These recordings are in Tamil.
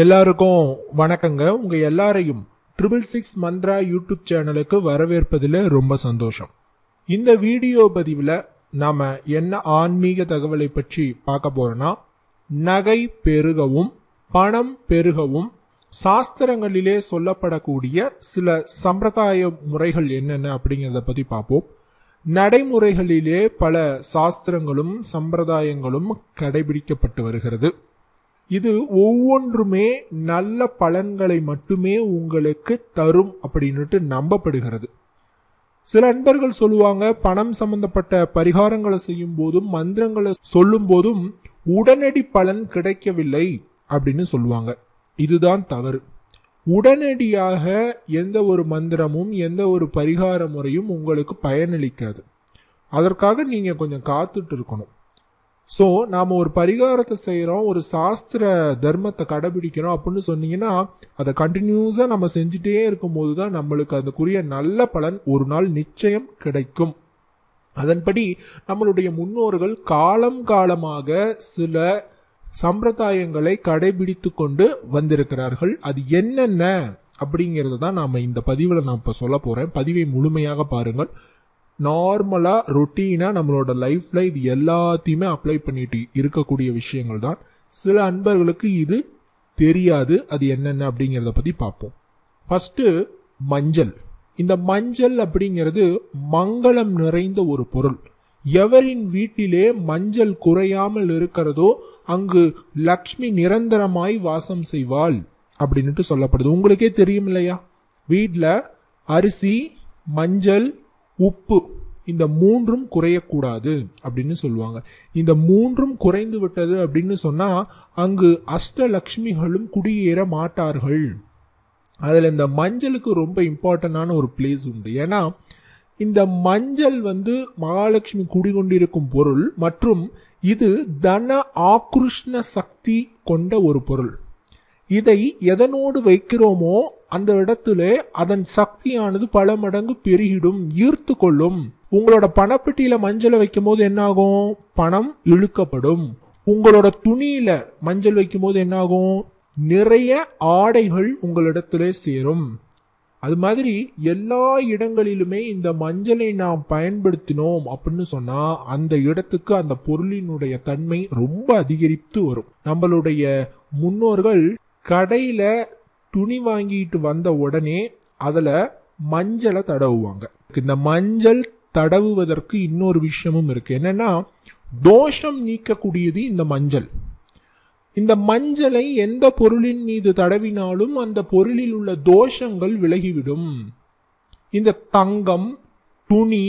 எல்லாருக்கும் வணக்கங்க உங்க எல்லாரையும் ட்ரிபிள் சிக்ஸ் மந்த்ரா யூடியூப் சேனலுக்கு வரவேற்பதில் ரொம்ப சந்தோஷம் இந்த வீடியோ பதிவில் நாம் என்ன ஆன்மீக தகவலை பற்றி பார்க்க போறோம்னா நகை பெருகவும் பணம் பெருகவும் சாஸ்திரங்களிலே சொல்லப்படக்கூடிய சில சம்பிரதாய முறைகள் என்னென்ன அப்படிங்கிறத பற்றி பார்ப்போம் நடைமுறைகளிலே பல சாஸ்திரங்களும் சம்பிரதாயங்களும் கடைபிடிக்கப்பட்டு வருகிறது இது ஒவ்வொன்றுமே நல்ல பலன்களை மட்டுமே உங்களுக்கு தரும் அப்படின்ட்டு நம்பப்படுகிறது சில அன்பர்கள் சொல்லுவாங்க பணம் சம்பந்தப்பட்ட பரிகாரங்களை செய்யும் போதும் மந்திரங்களை சொல்லும் போதும் உடனடி பலன் கிடைக்கவில்லை அப்படின்னு சொல்லுவாங்க இதுதான் தவறு உடனடியாக எந்த ஒரு மந்திரமும் எந்த ஒரு பரிகார முறையும் உங்களுக்கு பயனளிக்காது அதற்காக நீங்கள் கொஞ்சம் காத்துட்டு இருக்கணும் ஸோ நாம் ஒரு பரிகாரத்தை செய்கிறோம் ஒரு சாஸ்திர தர்மத்தை கடைபிடிக்கிறோம் அப்படின்னு சொன்னீங்கன்னா அதை கண்டினியூஸாக நம்ம செஞ்சுட்டே இருக்கும்போது தான் நம்மளுக்கு அதுக்குரிய நல்ல பலன் ஒரு நாள் நிச்சயம் கிடைக்கும் அதன்படி நம்மளுடைய முன்னோர்கள் காலம் காலமாக சில சம்பிரதாயங்களை கடைபிடித்து கொண்டு வந்திருக்கிறார்கள் அது என்னென்ன அப்படிங்கிறத தான் நாம் இந்த பதிவில் நான் இப்போ சொல்ல போகிறேன் பதிவை முழுமையாக பாருங்கள் நார்மலாக ரொட்டீனாக நம்மளோட லைஃப்பில் இது எல்லாத்தையுமே அப்ளை பண்ணிட்டு இருக்கக்கூடிய விஷயங்கள் தான் சில அன்பர்களுக்கு இது தெரியாது அது என்னென்ன அப்படிங்கிறத பற்றி பார்ப்போம் ஃபஸ்ட்டு மஞ்சள் இந்த மஞ்சள் அப்படிங்கிறது மங்களம் நிறைந்த ஒரு பொருள் எவரின் வீட்டிலே மஞ்சள் குறையாமல் இருக்கிறதோ அங்கு லக்ஷ்மி நிரந்தரமாய் வாசம் செய்வாள் அப்படின்ட்டு சொல்லப்படுது உங்களுக்கே தெரியும் இல்லையா வீட்டில் அரிசி மஞ்சள் உப்பு இந்த மூன்றும் குறையக்கூடாது அப்படின்னு சொல்லுவாங்க இந்த மூன்றும் குறைந்து விட்டது அப்படின்னு சொன்னா அங்கு அஷ்டலக்ஷ்மிகளும் குடியேற மாட்டார்கள் அதில் இந்த மஞ்சளுக்கு ரொம்ப இம்பார்ட்டண்டான ஒரு பிளேஸ் உண்டு ஏன்னா இந்த மஞ்சள் வந்து மகாலட்சுமி குடிகொண்டிருக்கும் பொருள் மற்றும் இது தன ஆக்ருஷ்ண சக்தி கொண்ட ஒரு பொருள் இதை எதனோடு வைக்கிறோமோ அந்த இடத்துல அதன் சக்தியானது பல மடங்கு பெருகிடும் ஈர்த்து கொள்ளும் உங்களோட பணப்பெட்டியில மஞ்சள் வைக்கும் போது என்னாகும் பணம் இழுக்கப்படும் உங்களோட துணியில மஞ்சள் வைக்கும் போது என்னாகும் நிறைய ஆடைகள் உங்களிடத்துல சேரும் அது மாதிரி எல்லா இடங்களிலுமே இந்த மஞ்சளை நாம் பயன்படுத்தினோம் அப்படின்னு சொன்னா அந்த இடத்துக்கு அந்த பொருளினுடைய தன்மை ரொம்ப அதிகரித்து வரும் நம்மளுடைய முன்னோர்கள் கடையில துணி வாங்கிட்டு வந்த உடனே அதில் மஞ்சளை தடவுவாங்க இந்த மஞ்சள் தடவுவதற்கு இன்னொரு விஷயமும் இருக்குது என்னென்னா தோஷம் நீக்கக்கூடியது இந்த மஞ்சள் இந்த மஞ்சளை எந்த பொருளின் மீது தடவினாலும் அந்த பொருளில் உள்ள தோஷங்கள் விலகிவிடும் இந்த தங்கம் துணி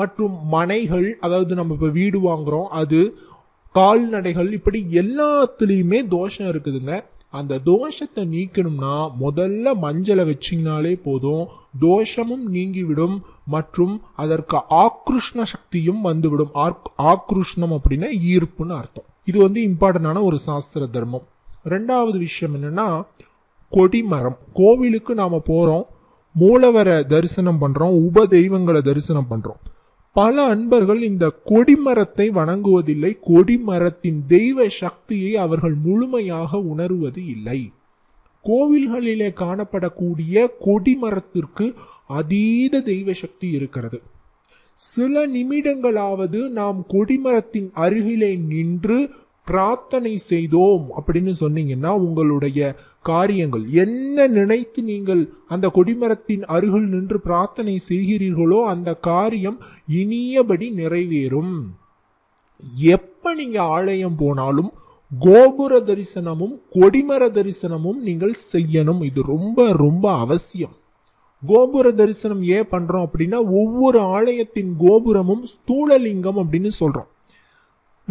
மற்றும் மனைகள் அதாவது நம்ம இப்போ வீடு வாங்குகிறோம் அது கால்நடைகள் இப்படி எல்லாத்துலேயுமே தோஷம் இருக்குதுங்க அந்த தோஷத்தை நீக்கணும்னா முதல்ல மஞ்சளை வச்சிங்கனாலே போதும் தோஷமும் நீங்கிவிடும் மற்றும் அதற்கு ஆக்ருஷ்ண சக்தியும் வந்துவிடும் ஆக்ருஷ்ணம் அப்படின்னா ஈர்ப்புன்னு அர்த்தம் இது வந்து இம்பார்ட்டண்டான ஒரு சாஸ்திர தர்மம் ரெண்டாவது விஷயம் என்னன்னா கொடிமரம் கோவிலுக்கு நாம் போகிறோம் மூலவரை தரிசனம் பண்ணுறோம் உப தெய்வங்களை தரிசனம் பண்ணுறோம் பல அன்பர்கள் இந்த கொடிமரத்தை வணங்குவதில்லை கொடிமரத்தின் தெய்வ சக்தியை அவர்கள் முழுமையாக உணருவது இல்லை கோவில்களிலே காணப்படக்கூடிய கொடிமரத்திற்கு அதீத தெய்வ சக்தி இருக்கிறது சில நிமிடங்களாவது நாம் கொடிமரத்தின் அருகிலே நின்று பிரார்த்தனை செய்தோம் அப்படின்னு சொன்னீங்கன்னா உங்களுடைய காரியங்கள் என்ன நினைத்து நீங்கள் அந்த கொடிமரத்தின் அருகில் நின்று பிரார்த்தனை செய்கிறீர்களோ அந்த காரியம் இனியபடி நிறைவேறும் எப்ப நீங்க ஆலயம் போனாலும் கோபுர தரிசனமும் கொடிமர தரிசனமும் நீங்கள் செய்யணும் இது ரொம்ப ரொம்ப அவசியம் கோபுர தரிசனம் ஏன் பண்றோம் அப்படின்னா ஒவ்வொரு ஆலயத்தின் கோபுரமும் ஸ்தூலலிங்கம் அப்படின்னு சொல்றோம்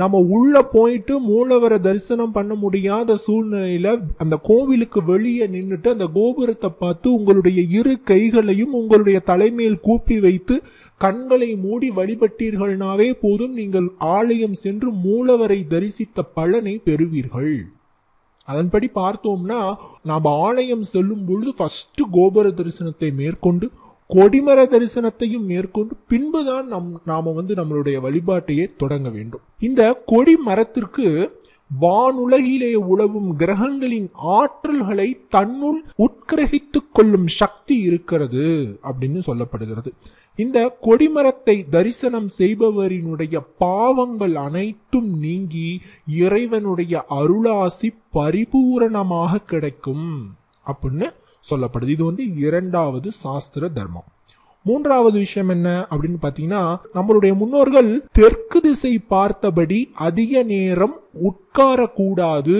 நம்ம உள்ள போயிட்டு மூலவரை தரிசனம் பண்ண முடியாத சூழ்நிலையில அந்த கோவிலுக்கு வெளியே நின்றுட்டு அந்த கோபுரத்தை பார்த்து உங்களுடைய இரு கைகளையும் உங்களுடைய தலைமையில் கூப்பி வைத்து கண்களை மூடி வழிபட்டீர்கள்னாவே போதும் நீங்கள் ஆலயம் சென்று மூலவரை தரிசித்த பலனை பெறுவீர்கள் அதன்படி பார்த்தோம்னா நாம் ஆலயம் செல்லும் பொழுது ஃபர்ஸ்ட் கோபுர தரிசனத்தை மேற்கொண்டு கொடிமர தரிசனத்தையும் மேற்கொண்டு பின்புதான் நம் நாம வந்து நம்மளுடைய வழிபாட்டையே தொடங்க வேண்டும் இந்த கொடி மரத்திற்கு வானுலகிலே உழவும் கிரகங்களின் ஆற்றல்களை தன்னுள் உட்கிரகித்துக் கொள்ளும் சக்தி இருக்கிறது அப்படின்னு சொல்லப்படுகிறது இந்த கொடிமரத்தை தரிசனம் செய்பவரினுடைய பாவங்கள் அனைத்தும் நீங்கி இறைவனுடைய அருளாசி பரிபூரணமாக கிடைக்கும் அப்படின்னு சொல்லப்படுது இது வந்து இரண்டாவது சாஸ்திர தர்மம் மூன்றாவது விஷயம் என்ன அப்படின்னு பார்த்தீங்கன்னா நம்மளுடைய முன்னோர்கள் தெற்கு திசை பார்த்தபடி அதிக நேரம் உட்காரக்கூடாது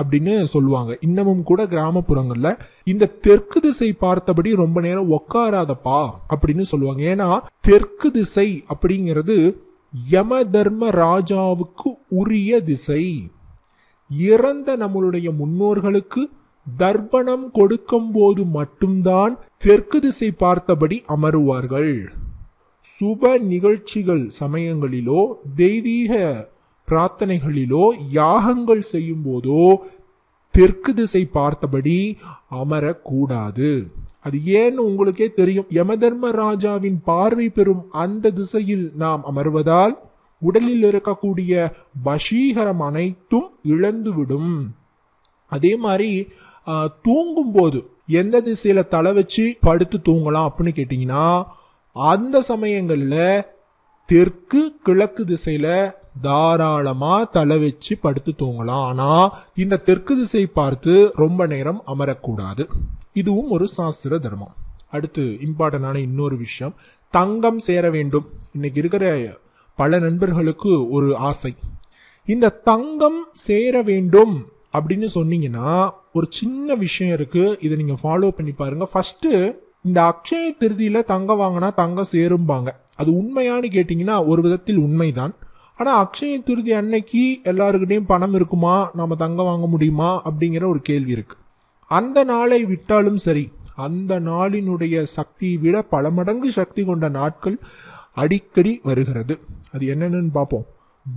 அப்படின்னு சொல்லுவாங்க இன்னமும் கூட கிராமப்புறங்கள்ல இந்த தெற்கு திசை பார்த்தபடி ரொம்ப நேரம் உட்காராதப்பா அப்படின்னு சொல்லுவாங்க ஏன்னா தெற்கு திசை அப்படிங்கிறது யம தர்ம ராஜாவுக்கு உரிய திசை இறந்த நம்மளுடைய முன்னோர்களுக்கு தர்ப்பணம் கொடுக்கும் போது மட்டும்தான் தெற்கு திசை பார்த்தபடி அமருவார்கள் சுப நிகழ்ச்சிகள் சமயங்களிலோ தெய்வீக பிரார்த்தனைகளிலோ யாகங்கள் செய்யும் போதோ தெற்கு திசை பார்த்தபடி அமரக்கூடாது அது ஏன்னு உங்களுக்கே தெரியும் யம ராஜாவின் பார்வை பெறும் அந்த திசையில் நாம் அமர்வதால் உடலில் இருக்கக்கூடிய வசீகரம் அனைத்தும் இழந்துவிடும் அதே மாதிரி தூங்கும்போது எந்த திசையில தலை வச்சு படுத்து தூங்கலாம் அப்படின்னு கேட்டீங்கன்னா அந்த சமயங்கள்ல தெற்கு கிழக்கு திசையில தாராளமா தலை வச்சு படுத்து தூங்கலாம் ஆனா இந்த தெற்கு திசை பார்த்து ரொம்ப நேரம் அமரக்கூடாது இதுவும் ஒரு சாஸ்திர தர்மம் அடுத்து இம்பார்ட்டன்டான இன்னொரு விஷயம் தங்கம் சேர வேண்டும் இன்னைக்கு இருக்கிற பல நண்பர்களுக்கு ஒரு ஆசை இந்த தங்கம் சேர வேண்டும் அப்படின்னு சொன்னீங்கன்னா ஒரு சின்ன விஷயம் இருக்கு இதை நீங்க ஃபாலோ பண்ணி பாருங்க ஃபர்ஸ்ட் இந்த அக்ஷய திருதியில தங்கம் வாங்கினா தங்கம் சேரும்பாங்க அது உண்மையான்னு கேட்டீங்கன்னா ஒரு விதத்தில் உண்மைதான் ஆனா அக்ஷய திருதி அன்னைக்கு எல்லாருக்கிட்டையும் பணம் இருக்குமா நம்ம தங்கம் வாங்க முடியுமா அப்படிங்கிற ஒரு கேள்வி இருக்கு அந்த நாளை விட்டாலும் சரி அந்த நாளினுடைய சக்தியை விட பல மடங்கு சக்தி கொண்ட நாட்கள் அடிக்கடி வருகிறது அது என்னென்னு பார்ப்போம்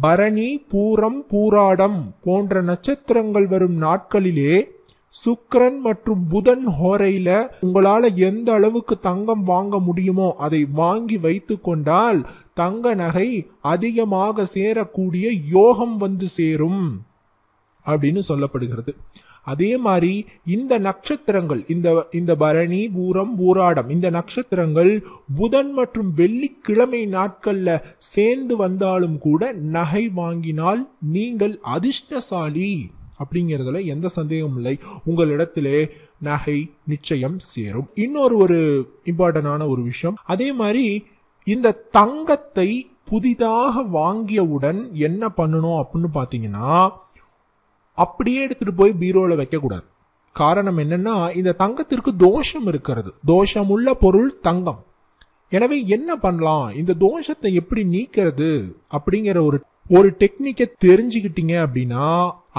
பரணி பூரம் பூராடம் போன்ற நட்சத்திரங்கள் வரும் நாட்களிலே சுக்கரன் மற்றும் புதன் ஹோரையில உங்களால எந்த அளவுக்கு தங்கம் வாங்க முடியுமோ அதை வாங்கி வைத்து கொண்டால் தங்க நகை அதிகமாக சேரக்கூடிய யோகம் வந்து சேரும் அப்படின்னு சொல்லப்படுகிறது அதே மாதிரி இந்த நட்சத்திரங்கள் இந்த இந்த பரணி பூரம் பூராடம் இந்த நட்சத்திரங்கள் புதன் மற்றும் வெள்ளிக்கிழமை நாட்கள்ல சேர்ந்து வந்தாலும் கூட நகை வாங்கினால் நீங்கள் அதிர்ஷ்டசாலி அப்படிங்கிறதுல எந்த சந்தேகமும் இல்லை உங்களிடத்திலே நகை நிச்சயம் சேரும் இன்னொரு ஒரு இம்பார்ட்டன்டான ஒரு விஷயம் அதே மாதிரி இந்த தங்கத்தை புதிதாக வாங்கியவுடன் என்ன பண்ணணும் அப்படின்னு பார்த்தீங்கன்னா அப்படியே எடுத்துட்டு போய் பீரோல வைக்கக்கூடாது காரணம் என்னன்னா இந்த தங்கத்திற்கு தோஷம் இருக்கிறது தோஷம் உள்ள பொருள் தங்கம் எனவே என்ன பண்ணலாம் இந்த தோஷத்தை எப்படி நீக்கிறது அப்படிங்கிற ஒரு ஒரு டெக்னிக்கை தெரிஞ்சுக்கிட்டீங்க அப்படின்னா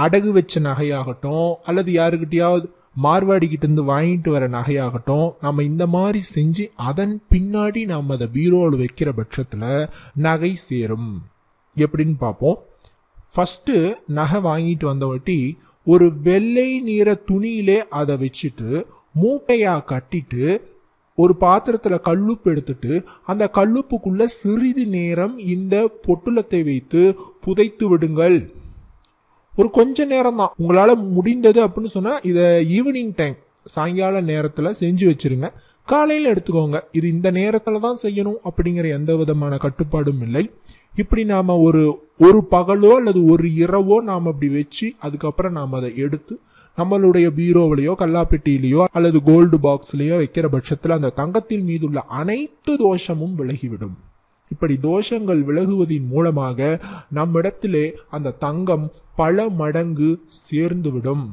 அடகு வச்ச நகையாகட்டும் அல்லது யாருக்கிட்டையாவது மார்வாடிக்கிட்ட இருந்து வாங்கிட்டு வர நகையாகட்டும் நம்ம இந்த மாதிரி செஞ்சு அதன் பின்னாடி நம்ம அதை பீரோவில் வைக்கிற பட்சத்தில் நகை சேரும் எப்படின்னு பார்ப்போம் ஃபஸ்ட்டு நகை வாங்கிட்டு வந்தவட்டி ஒரு வெள்ளை நிற துணியிலே அதை வச்சுட்டு மூட்டையாக கட்டிட்டு ஒரு பாத்திரத்தில் கல்லுப்பு எடுத்துட்டு அந்த கல்லுப்புக்குள்ள சிறிது நேரம் இந்த பொட்டுலத்தை வைத்து புதைத்து விடுங்கள் ஒரு கொஞ்ச நேரம் தான் உங்களால் முடிந்தது அப்படின்னு சொன்னால் இதை ஈவினிங் டைம் சாயங்கால நேரத்தில் செஞ்சு வச்சிருங்க காலையில் எடுத்துக்கோங்க இது இந்த நேரத்தில் தான் செய்யணும் அப்படிங்கிற எந்த விதமான கட்டுப்பாடும் இல்லை இப்படி நாம் ஒரு ஒரு பகலோ அல்லது ஒரு இரவோ நாம் அப்படி வச்சு அதுக்கப்புறம் நாம் அதை எடுத்து நம்மளுடைய பீரோவிலையோ கல்லாப்பெட்டியிலையோ அல்லது கோல்டு பாக்ஸ்லேயோ வைக்கிற பட்சத்தில் அந்த தங்கத்தின் மீதுள்ள அனைத்து தோஷமும் விலகிவிடும் இப்படி தோஷங்கள் விலகுவதின் மூலமாக நம்மிடத்திலே அந்த தங்கம் பல மடங்கு சேர்ந்துவிடும்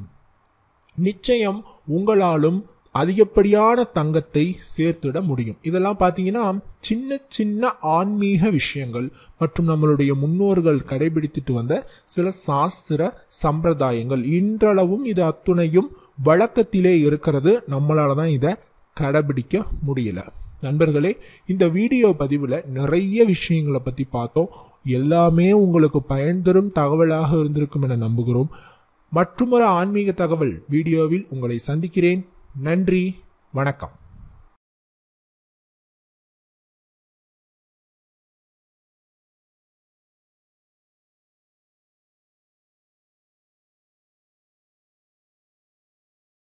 நிச்சயம் உங்களாலும் அதிகப்படியான தங்கத்தை சேர்த்துட முடியும் இதெல்லாம் பார்த்தீங்கன்னா சின்ன சின்ன ஆன்மீக விஷயங்கள் மற்றும் நம்மளுடைய முன்னோர்கள் கடைபிடித்துட்டு வந்த சில சாஸ்திர சம்பிரதாயங்கள் இன்றளவும் இது அத்துணையும் வழக்கத்திலே இருக்கிறது நம்மளால தான் இதை கடைபிடிக்க முடியல நண்பர்களே இந்த வீடியோ பதிவில் நிறைய விஷயங்களை பற்றி பார்த்தோம் எல்லாமே உங்களுக்கு பயன் தரும் தகவலாக இருந்திருக்கும் என நம்புகிறோம் மற்றொரு ஆன்மீக தகவல் வீடியோவில் உங்களை சந்திக்கிறேன் நன்றி வணக்கம்